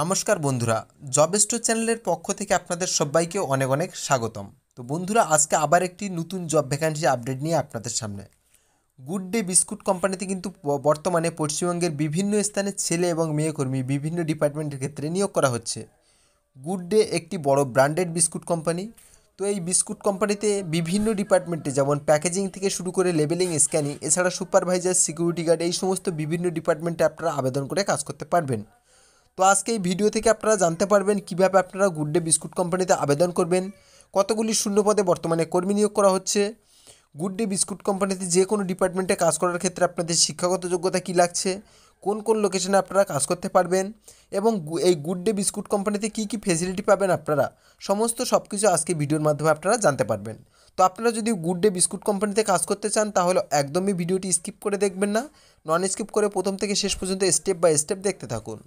নমস্কার বন্ধুরা জবেস্টো চ্যানেলের পক্ষ থেকে আপনাদের সবাইকে অনেক অনেক স্বাগতম তো বন্ধুরা আজকে আবার একটি নতুন জব ভ্যাকান্সি আপডেট নিয়ে আপনাদের সামনে গুড ডে বিস্কুট কোম্পানিতে কিন্তু বর্তমানে পশ্চিমবঙ্গের বিভিন্ন স্থানে ছেলে এবং মেয়ে কর্মী বিভিন্ন ডিপার্টমেন্টের ক্ষেত্রে নিয়োগ করা হচ্ছে গুড ডে একটি বড় ব্র্যান্ডেড বিস্কুট কোম্পানি তো এই বিস্কুট কোম্পানিতে বিভিন্ন ডিপার্টমেন্টে যেমন প্যাকেজিং থেকে শুরু করে লেবেলিং স্ক্যানিং এছাড়া সুপারভাইজার সিকিউরিটি গার্ড এই সমস্ত বিভিন্ন ডিপার্টমেন্টে আপনারা আবেদন করে কাজ করতে পারবেন তো আজকে এই ভিডিও থেকে আপনারা জানতে পারবেন কিভাবে আপনারা গুড ডে বিস্কুট কোম্পানিতে আবেদন করবেন কতগুলি শূন্য পদে বর্তমানে কর্মী নিয়োগ করা হচ্ছে গুড ডে বিস্কুট কোম্পানিতে যে কোনো ডিপার্টমেন্টে কাজ করার ক্ষেত্রে আপনাদের শিক্ষাগত যোগ্যতা কী লাগছে কোন কোন লোকেশনে আপনারা কাজ করতে পারবেন এবং এই গুড ডে বিস্কুট কোম্পানিতে কি কি ফেসিলিটি পাবেন আপনারা সমস্ত সব কিছু আজকে ভিডিওর মাধ্যমে আপনারা জানতে পারবেন তো আপনারা যদি গুড ডে বিস্কুট কোম্পানিতে কাজ করতে চান তাহলে একদমই ভিডিওটি স্কিপ করে দেখবেন না নন স্কিপ করে প্রথম থেকে শেষ পর্যন্ত স্টেপ বাই স্টেপ দেখতে থাকুন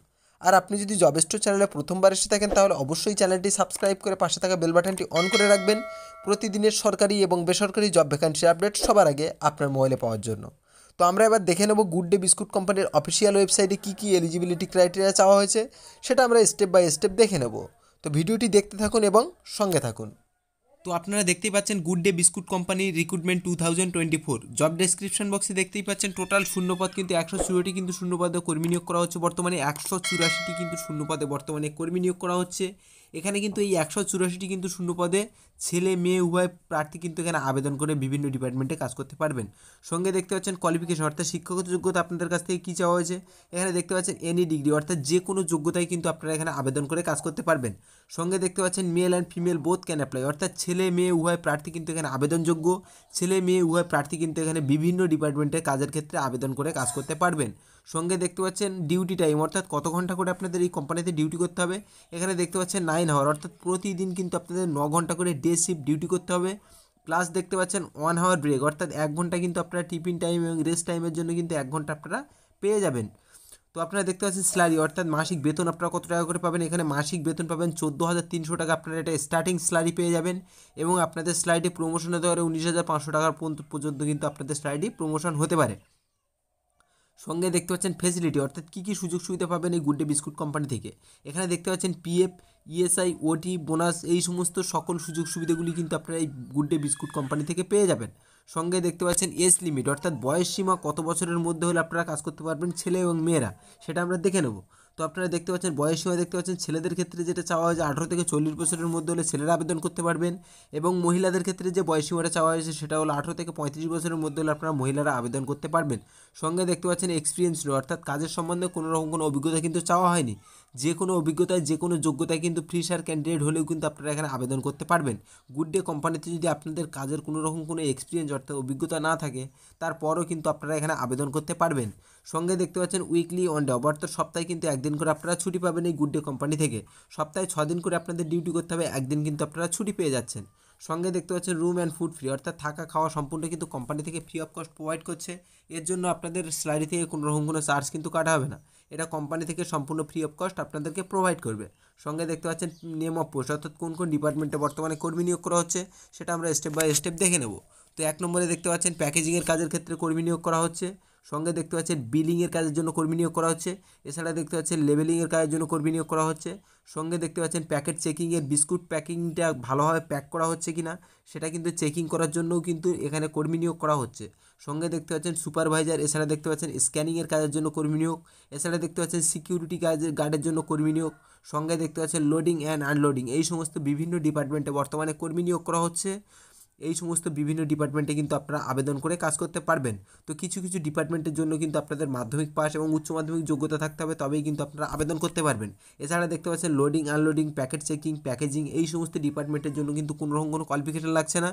আর আপনি যদি জবেস্টো চ্যানেলে প্রথমবার এসে থাকেন তাহলে অবশ্যই চ্যানেলটি সাবস্ক্রাইব করে পাশে থাকা বেল বাটনটি অন করে রাখবেন প্রতিদিনের সরকারি এবং বেসরকারি জব ভ্যাকান্সির আপডেট সবার আগে আপনার মোবাইলে পাওয়ার জন্য তো আমরা এবার দেখে নেব গুড ডে বিস্কুট কোম্পানির অফিসিয়াল ওয়েবসাইটে কী কী এলিজিবিলিটি ক্রাইটেরিয়া চাওয়া হয়েছে সেটা আমরা স্টেপ বাই স্টেপ দেখে নেব তো ভিডিওটি দেখতে থাকুন এবং সঙ্গে থাকুন তো আপনারা দেখতেই পাচ্ছেন Good Day biscuit company recruitment two thousand twenty four job description বক্সে দেখতেই পাচ্ছেন টোটাল শূন্যপদ কিন্তু একশো চুরাটি কিন্তু শূন্যপদে কর্মী নিয়োগ করা হচ্ছে বর্তমানে একশো চুরাশিটি কিন্তু শূন্যপদে বর্তমানে কর্মী নিয়োগ করা হচ্ছে এখানে কিন্তু এই একশো চুরাশিটি কিন্তু শূন্য পদে ছেলে মেয়ে উভয় প্রার্থী কিন্তু এখানে আবেদন করে বিভিন্ন ডিপার্টমেন্টে কাজ করতে পারবেন সঙ্গে দেখতে পাচ্ছেন কোয়ালিফিকেশন অর্থাৎ শিক্ষাগত যোগ্যতা আপনাদের কাছ থেকে কী চাওয়া হয়েছে এখানে দেখতে পাচ্ছেন এনি ডিগ্রি e অর্থাৎ যে কোনো যোগ্যতায় কিন্তু আপনারা এখানে আবেদন করে কাজ করতে পারবেন সঙ্গে দেখতে পাচ্ছেন male and female both can apply অর্থাৎ ছেলে মেয়ে উভয় প্রার্থী কিন্তু এখানে আবেদনযোগ্য ছেলে মেয়ে উভয় প্রার্থী কিন্তু এখানে বিভিন্ন ডিপার্টমেন্টে কাজের ক্ষেত্রে আবেদন করে কাজ করতে পারবেন সঙ্গে দেখতে পাচ্ছেন ডিউটি টাইম অর্থাৎ কত ঘন্টা করে আপনাদের এই কোম্পানিতে ডিউটি করতে হবে এখানে দেখতে পাচ্ছেন নাইন নাইন আওয়ার অর্থাৎ প্রতিদিন কিন্তু আপনাদের ন ঘন্টা করে ডে শিফট ডিউটি করতে হবে প্লাস দেখতে পাচ্ছেন ওয়ান আওয়ার ব্রেক অর্থাৎ এক ঘন্টা কিন্তু আপনারা টিফিন টাইম এবং রেস্ট টাইমের জন্য কিন্তু এক ঘন্টা আপনারা পেয়ে যাবেন তো আপনারা দেখতে পাচ্ছেন স্যালারি অর্থাৎ মাসিক বেতন আপনারা কত টাকা করে পাবেন এখানে মাসিক বেতন পাবেন চোদ্দো হাজার তিনশো টাকা আপনারা এটা স্টার্টিং স্যালারি পেয়ে যাবেন এবং আপনাদের স্লাইডে প্রমোশন হতে পারে উনিশ হাজার পাঁচশো টাকার পর্যন্ত কিন্তু আপনাদের স্লাইডে প্রমোশন হতে পারে সঙ্গে দেখতে পাচ্ছেন ফেসিলিটি অর্থাৎ কী কী সুযোগ সুবিধা পাবেন এই গুড ডে বিস্কুট কোম্পানি থেকে এখানে দেখতে পাচ্ছেন পিএফ ইএসআই ওটি বোনাস এই সমস্ত সকল সুযোগ সুবিধাগুলি কিন্তু আপনারা এই গুড ডে বিস্কুট কোম্পানি থেকে পেয়ে যাবেন সঙ্গে দেখতে পাচ্ছেন এজ লিমিট অর্থাৎ বয়স সীমা কত বছরের মধ্যে হলে আপনারা কাজ করতে পারবেন ছেলে এবং মেয়েরা সেটা আমরা দেখে নেব তো আপনারা দেখতে পাচ্ছেন বয়স হয়ে দেখতে পাচ্ছেন ছেলেদের ক্ষেত্রে যেটা চাওয়া হয়েছে আঠারো থেকে চল্লিশ বছরের মধ্যে হলে ছেলেরা আবেদন করতে পারবেন এবং মহিলাদের ক্ষেত্রে যে সীমাটা চাওয়া হয়েছে সেটা হলো আঠারো থেকে পঁয়ত্রিশ বছরের মধ্যে হলে আপনারা মহিলারা আবেদন করতে পারবেন সঙ্গে দেখতে পাচ্ছেন এক্সপিরিয়েন্স অর্থাৎ কাজের সম্বন্ধে কোনো রকম কোনো অভিজ্ঞতা কিন্তু চাওয়া হয়নি যে কোনো অভিজ্ঞতায় যে কোনো যোগ্যতায় কিন্তু ফ্রিশার ক্যান্ডিডেট হলেও কিন্তু আপনারা এখানে আবেদন করতে পারবেন গুড ডে কোম্পানিতে যদি আপনাদের কাজের কোনো রকম কোনো এক্সপিরিয়েন্স অর্থাৎ অভিজ্ঞতা না থাকে তারপরও কিন্তু আপনারা এখানে আবেদন করতে পারবেন সঙ্গে দেখতে পাচ্ছেন উইকলি অন ডে অর্থাৎ সপ্তাহে কিন্তু একদিন করে আপনারা ছুটি পাবেন এই গুড ডে কোম্পানি থেকে সপ্তাহে দিন করে আপনাদের ডিউটি করতে হবে একদিন কিন্তু আপনারা ছুটি পেয়ে যাচ্ছেন সঙ্গে দেখতে পাচ্ছেন রুম অ্যান্ড ফুড ফ্রি অর্থাৎ থাকা খাওয়া সম্পূর্ণ কিন্তু কোম্পানি থেকে ফ্রি অফ কস্ট প্রোভাইড করছে এর জন্য আপনাদের স্যালারি থেকে কোনো রকম কোনো চার্জ কিন্তু কাটা হবে না এটা কোম্পানি থেকে সম্পূর্ণ ফ্রি অফ কস্ট আপনাদেরকে প্রোভাইড করবে সঙ্গে দেখতে পাচ্ছেন নেম অফ পোস্ট অর্থাৎ কোন কোন ডিপার্টমেন্টে বর্তমানে কর্মী নিয়োগ করা হচ্ছে সেটা আমরা স্টেপ বাই স্টেপ দেখে নেব তো এক নম্বরে দেখতে পাচ্ছেন প্যাকেজিংয়ের কাজের ক্ষেত্রে কর্মী নিয়োগ করা হচ্ছে সঙ্গে দেখতে পাচ্ছেন বিলিংয়ের কাজের জন্য কর্মী নিয়োগ করা হচ্ছে এছাড়া দেখতে পাচ্ছেন লেবেলিংয়ের কাজের জন্য কর্মী নিয়োগ করা হচ্ছে সঙ্গে দেখতে পাচ্ছেন প্যাকেট চেকিংয়ের বিস্কুট প্যাকিংটা ভালোভাবে প্যাক করা হচ্ছে কি না সেটা কিন্তু চেকিং করার জন্যও কিন্তু এখানে কর্মী নিয়োগ করা হচ্ছে সঙ্গে দেখতে পাচ্ছেন সুপারভাইজার এছাড়া দেখতে পাচ্ছেন স্ক্যানিংয়ের কাজের জন্য কর্মী নিয়োগ এছাড়া দেখতে পাচ্ছেন সিকিউরিটি কাজের গার্ডের জন্য কর্মী নিয়োগ সঙ্গে দেখতে পাচ্ছেন লোডিং অ্যান্ড আনলোডিং এই সমস্ত বিভিন্ন ডিপার্টমেন্টে বর্তমানে কর্মী নিয়োগ করা হচ্ছে এই সমস্ত বিভিন্ন ডিপার্টমেন্টে কিন্তু আপনারা আবেদন করে কাজ করতে পারবেন তো কিছু কিছু ডিপার্টমেন্টের জন্য কিন্তু আপনাদের মাধ্যমিক পাস এবং উচ্চ মাধ্যমিক যোগ্যতা থাকতে হবে তবেই কিন্তু আপনারা আবেদন করতে পারবেন এছাড়া দেখতে পাচ্ছেন loading unloading packet checking packaging এই সমস্ত ডিপার্টমেন্টের জন্য কিন্তু কোনো রকম কোনো কোয়ালিফিকেশন লাগছে না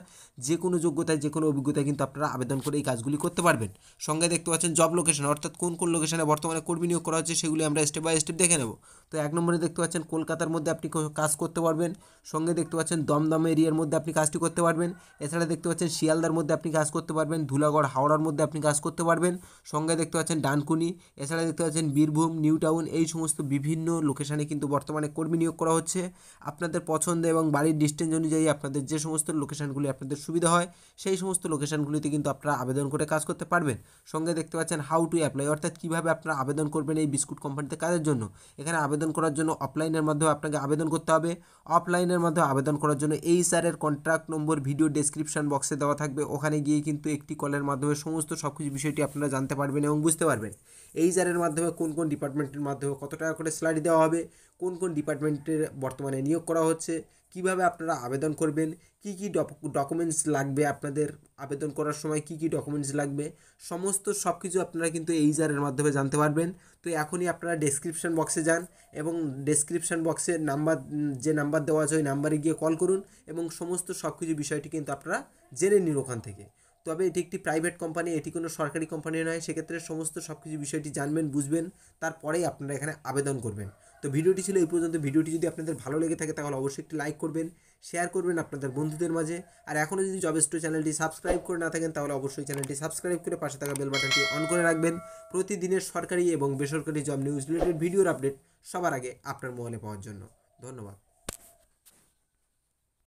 যে কোনো যোগ্যতায় যে কোনো অভিজ্ঞতায় কিন্তু আপনারা আবেদন করে এই কাজগুলি করতে পারবেন সঙ্গে দেখতে পাচ্ছেন জব লোকেশন অর্থাৎ কোন কোন লোকেশনে বর্তমানে কর্মী নিয়োগ করা হচ্ছে সেগুলি আমরা স্টেপ বাই স্টেপ দেখে নেব তো এক নম্বরে দেখতে পাচ্ছেন কলকাতার মধ্যে আপনি কাজ করতে পারবেন সঙ্গে দেখতে পাচ্ছেন দমদম এরিয়ার মধ্যে আপনি কাজটি করতে পারবেন এছাড়া দেখতে পাচ্ছেন শিয়ালদার মধ্যে আপনি কাজ করতে পারবেন ধুলাগড় হাওড়ার মধ্যে আপনি কাজ করতে পারবেন সঙ্গে দেখতে পাচ্ছেন ডানকুনি এছাড়া দেখতে পাচ্ছেন বীরভূম নিউ টাউন এই সমস্ত বিভিন্ন লোকেশানে কিন্তু বর্তমানে কর্মী নিয়োগ করা হচ্ছে আপনাদের পছন্দ এবং বাড়ির ডিস্টেন্স অনুযায়ী আপনাদের যে সমস্ত লোকেশানগুলি আপনাদের সুবিধা হয় সেই সমস্ত লোকেশানগুলিতে কিন্তু আপনারা আবেদন করে কাজ করতে পারবেন সঙ্গে দেখতে পাচ্ছেন হাউ টু অ্যাপ্লাই অর্থাৎ কীভাবে আপনারা আবেদন করবেন এই বিস্কুট কোম্পানিতে কাজের জন্য এখানে আবেদন করার জন্য অফলাইনের মাধ্যমে আপনাকে আবেদন করতে হবে অফলাইনের মাধ্যমে আবেদন করার জন্য এই স্যারের কন্ট্রাক্ট নম্বর ভিডিও ডেসক্রিপশান বক্সে দেওয়া থাকবে ওখানে গিয়ে কিন্তু একটি কলের মাধ্যমে সমস্ত সব কিছু বিষয়টি আপনারা জানতে পারবেন এবং বুঝতে পারবেন এই জারের মাধ্যমে কোন কোন ডিপার্টমেন্টের মাধ্যমে কত টাকা করে স্যালারি দেওয়া হবে কোন কোন ডিপার্টমেন্টের বর্তমানে নিয়োগ করা হচ্ছে কিভাবে আপনারা আবেদন করবেন কি কি ডকুমেন্টস লাগবে আপনাদের আবেদন করার সময় কি কি ডকুমেন্টস লাগবে সমস্ত সব কিছু আপনারা কিন্তু এই জারের মাধ্যমে জানতে পারবেন তো এখনই আপনারা ডেসক্রিপশান বক্সে যান এবং ডেসক্রিপশান বক্সে নাম্বার যে নাম্বার দেওয়া আছে ওই নাম্বারে গিয়ে কল করুন এবং সমস্ত সব কিছু বিষয়টি কিন্তু আপনারা জেনে নিন ওখান থেকে তবে এটি একটি প্রাইভেট কোম্পানি এটি কোনো সরকারি কোম্পানি নয় সেক্ষেত্রে সমস্ত সব কিছু বিষয়টি জানবেন বুঝবেন তারপরেই আপনারা এখানে আবেদন করবেন তো ভিডিওটি ছিল এই পর্যন্ত ভিডিওটি যদি আপনাদের ভালো লেগে থাকে তাহলে অবশ্যই একটি লাইক করবেন শেয়ার করবেন আপনাদের বন্ধুদের মাঝে আর এখনও যদি জব স্টো চ্যানেলটি সাবস্ক্রাইব করে না থাকেন তাহলে অবশ্যই চ্যানেলটি সাবস্ক্রাইব করে পাশে থাকা বেল বাটনটি অন করে রাখবেন প্রতিদিনের সরকারি এবং বেসরকারি জব নিউজ রিলেটেড ভিডিওর আপডেট সবার আগে আপনার মোবাইলে পাওয়ার জন্য ধন্যবাদ